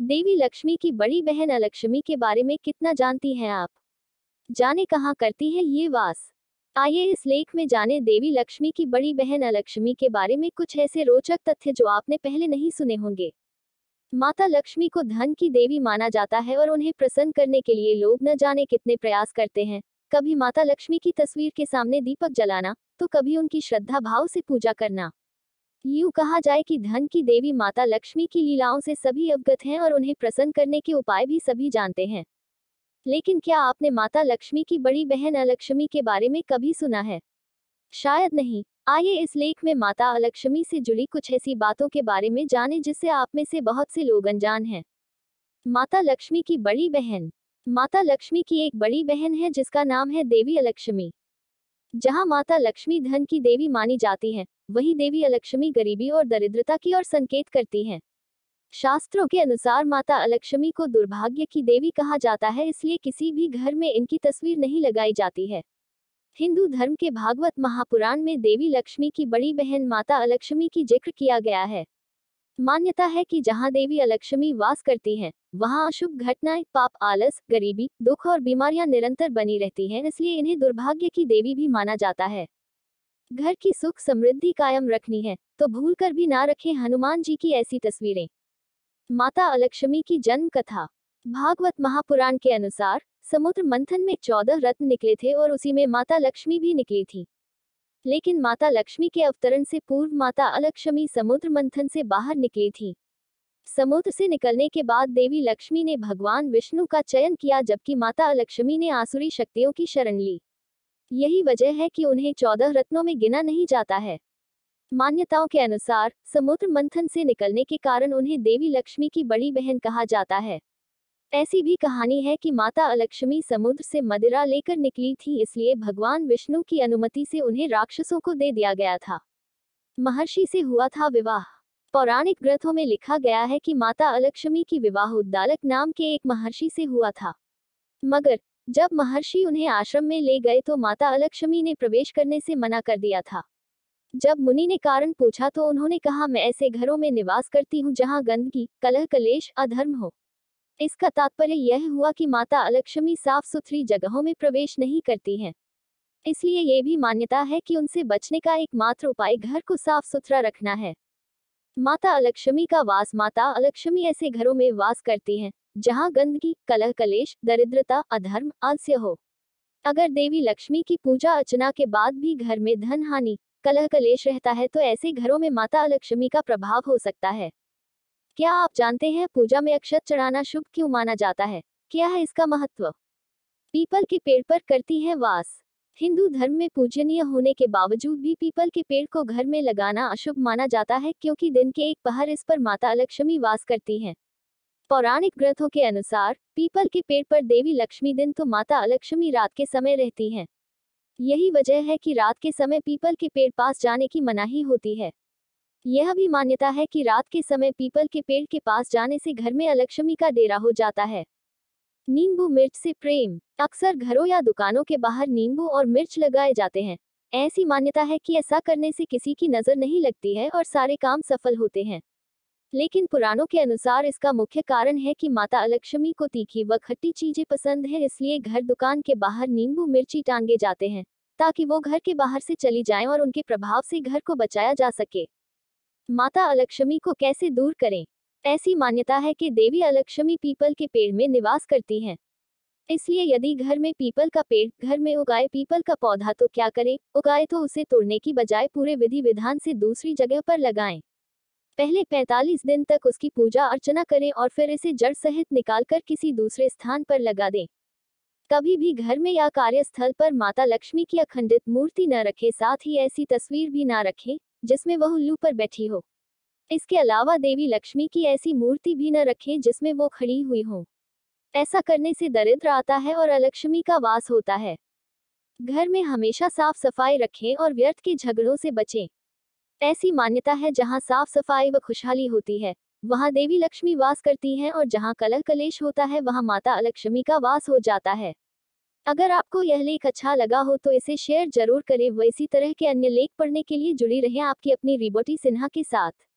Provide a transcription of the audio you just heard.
देवी लक्ष्मी की बड़ी बहन अलक्ष्मी के बारे में कितना जानती हैं आप जाने कहाँ करती है ये वास आइए इस लेख में जाने देवी लक्ष्मी की बड़ी बहन अलक्ष्मी के बारे में कुछ ऐसे रोचक तथ्य जो आपने पहले नहीं सुने होंगे माता लक्ष्मी को धन की देवी माना जाता है और उन्हें प्रसन्न करने के लिए लोग न जाने कितने प्रयास करते हैं कभी माता लक्ष्मी की तस्वीर के सामने दीपक जलाना तो कभी उनकी श्रद्धा भाव से पूजा करना यूं कहा जाए कि धन की देवी माता लक्ष्मी की लीलाओं से सभी अवगत हैं और उन्हें प्रसन्न करने के उपाय भी सभी जानते हैं लेकिन क्या आपने माता लक्ष्मी की बड़ी बहन अलक्ष्मी के बारे में कभी सुना है शायद नहीं आइए इस लेख में माता अलक्ष्मी से जुड़ी कुछ ऐसी बातों के बारे में जाने जिससे आप में से बहुत से लोग अनजान हैं माता लक्ष्मी की बड़ी बहन माता लक्ष्मी की एक बड़ी बहन है जिसका नाम है देवी अलक्ष्मी जहां माता लक्ष्मी धन की देवी मानी जाती है वही देवी अलक्ष्मी गरीबी और दरिद्रता की ओर संकेत करती हैं शास्त्रों के अनुसार माता अलक्ष्मी को दुर्भाग्य की देवी कहा जाता है इसलिए किसी भी घर में इनकी तस्वीर नहीं लगाई जाती है हिंदू धर्म के भागवत महापुराण में देवी लक्ष्मी की बड़ी बहन माता अलक्ष्मी की जिक्र किया गया है मान्यता है कि जहां देवी अलक्ष्मी वास करती हैं वहां अशुभ घटनाएं पाप आलस गरीबी दुख और बीमारियां निरंतर बनी रहती हैं इसलिए इन्हें दुर्भाग्य की देवी भी माना जाता है घर की सुख समृद्धि कायम रखनी है तो भूल कर भी ना रखें हनुमान जी की ऐसी तस्वीरें माता अलक्ष्मी की जन्म कथा भागवत महापुराण के अनुसार समुद्र मंथन में चौदह रत्न निकले थे और उसी में माता लक्ष्मी भी निकली थी लेकिन माता लक्ष्मी के अवतरण से पूर्व माता अलक्ष्मी समुद्र मंथन से बाहर निकली थी समुद्र से निकलने के बाद देवी लक्ष्मी ने भगवान विष्णु का चयन किया जबकि माता अलक्ष्मी ने आसुरी शक्तियों की शरण ली यही वजह है कि उन्हें चौदह रत्नों में गिना नहीं जाता है मान्यताओं के अनुसार समुद्र मंथन से निकलने के कारण उन्हें देवी लक्ष्मी की बड़ी बहन कहा जाता है ऐसी भी कहानी है कि माता अलक्ष्मी समुद्र से मदिरा लेकर निकली थी इसलिए भगवान विष्णु की अनुमति से उन्हें राक्षसों को दे दिया गया था महर्षि से हुआ था विवाह पौराणिक ग्रंथों में लिखा गया है कि माता अलक्ष्मी की विवाह उद्दालक नाम के एक महर्षि से हुआ था मगर जब महर्षि उन्हें आश्रम में ले गए तो माता अलक्ष्मी ने प्रवेश करने से मना कर दिया था जब मुनि ने कारण पूछा तो उन्होंने कहा मैं ऐसे घरों में निवास करती हूँ जहाँ गंदगी कलह कलेश अधर्म हो इसका तात्पर्य यह हुआ कि माता अलक्ष्मी साफ सुथरी जगहों में प्रवेश नहीं करती हैं इसलिए ये भी मान्यता है कि उनसे बचने का एकमात्र उपाय घर को साफ सुथरा रखना है माता अलक्ष्मी का वास माता अलक्ष्मी ऐसे घरों में वास करती हैं जहां गंदगी कलह कलेश दरिद्रता अधर्म आलस्य हो अगर देवी लक्ष्मी की पूजा अर्चना के बाद भी घर में धन हानि कलह कलेश रहता है तो ऐसे घरों में माता लक्ष्मी का प्रभाव हो सकता है क्या आप जानते हैं पूजा में अक्षत चढ़ाना शुभ क्यों माना जाता है क्या है इसका महत्व पीपल के पेड़ पर करती है वास हिंदू धर्म में पूजनीय होने के बावजूद भी पीपल के पेड़ को घर में लगाना अशुभ माना जाता है क्योंकि दिन के एक पहर इस पर माता लक्ष्मी वास करती हैं पौराणिक ग्रंथों के अनुसार पीपल के पेड़ पर देवी लक्ष्मी दिन तो माता अलक्ष्मी रात के समय रहती हैं यही वजह है कि रात के समय पीपल के पेड़ पास जाने की मनाही होती है यह भी मान्यता है कि रात के समय पीपल के पेड़ के पास जाने से घर में अलक्ष्मी का डेरा हो जाता है नींबू मिर्च से प्रेम अक्सर घरों या दुकानों के बाहर नींबू और मिर्च लगाए जाते हैं ऐसी मान्यता है कि ऐसा करने से किसी की नजर नहीं लगती है और सारे काम सफल होते हैं लेकिन पुराणों के अनुसार इसका मुख्य कारण है कि माता लक्ष्मी को तीखी व खट्टी चीजें पसंद है इसलिए घर दुकान के बाहर नींबू मिर्ची टांगे जाते हैं ताकि वो घर के बाहर से चली जाएं और उनके प्रभाव से घर को बचाया जा सके माता अलक्ष्मी को कैसे दूर करें ऐसी मान्यता है कि देवी अलक्ष्मी पीपल के पेड़ में निवास करती हैं इसलिए यदि घर में पीपल का पेड़ घर में उगाए पीपल का पौधा तो क्या करें उगाए तो उसे तोड़ने की बजाय पूरे विधि विधान से दूसरी जगह पर लगाएं पहले 45 दिन तक उसकी पूजा अर्चना करें और फिर इसे जड़ सहित निकालकर किसी दूसरे स्थान पर लगा दें कभी भी घर में या कार्यस्थल पर माता लक्ष्मी की अखंडित मूर्ति न रखें साथ ही ऐसी तस्वीर भी न रखें जिसमें वह उल्लू पर बैठी हो इसके अलावा देवी लक्ष्मी की ऐसी मूर्ति भी न रखें जिसमें वो खड़ी हुई हो ऐसा करने से दरिद्र आता है और अलक्ष्मी का वास होता है घर में हमेशा साफ सफाई रखें और व्यर्थ के झगड़ों से बचें ऐसी मान्यता है जहाँ साफ सफाई व खुशहाली होती है वहाँ देवी लक्ष्मी वास करती हैं और जहाँ कलह कलेश होता है वहाँ माता लक्ष्मी का वास हो जाता है अगर आपको यह लेख अच्छा लगा हो तो इसे शेयर जरूर करें व इसी तरह के अन्य लेख पढ़ने के लिए जुड़ी रहें आपकी अपनी रिबोटी सिन्हा के साथ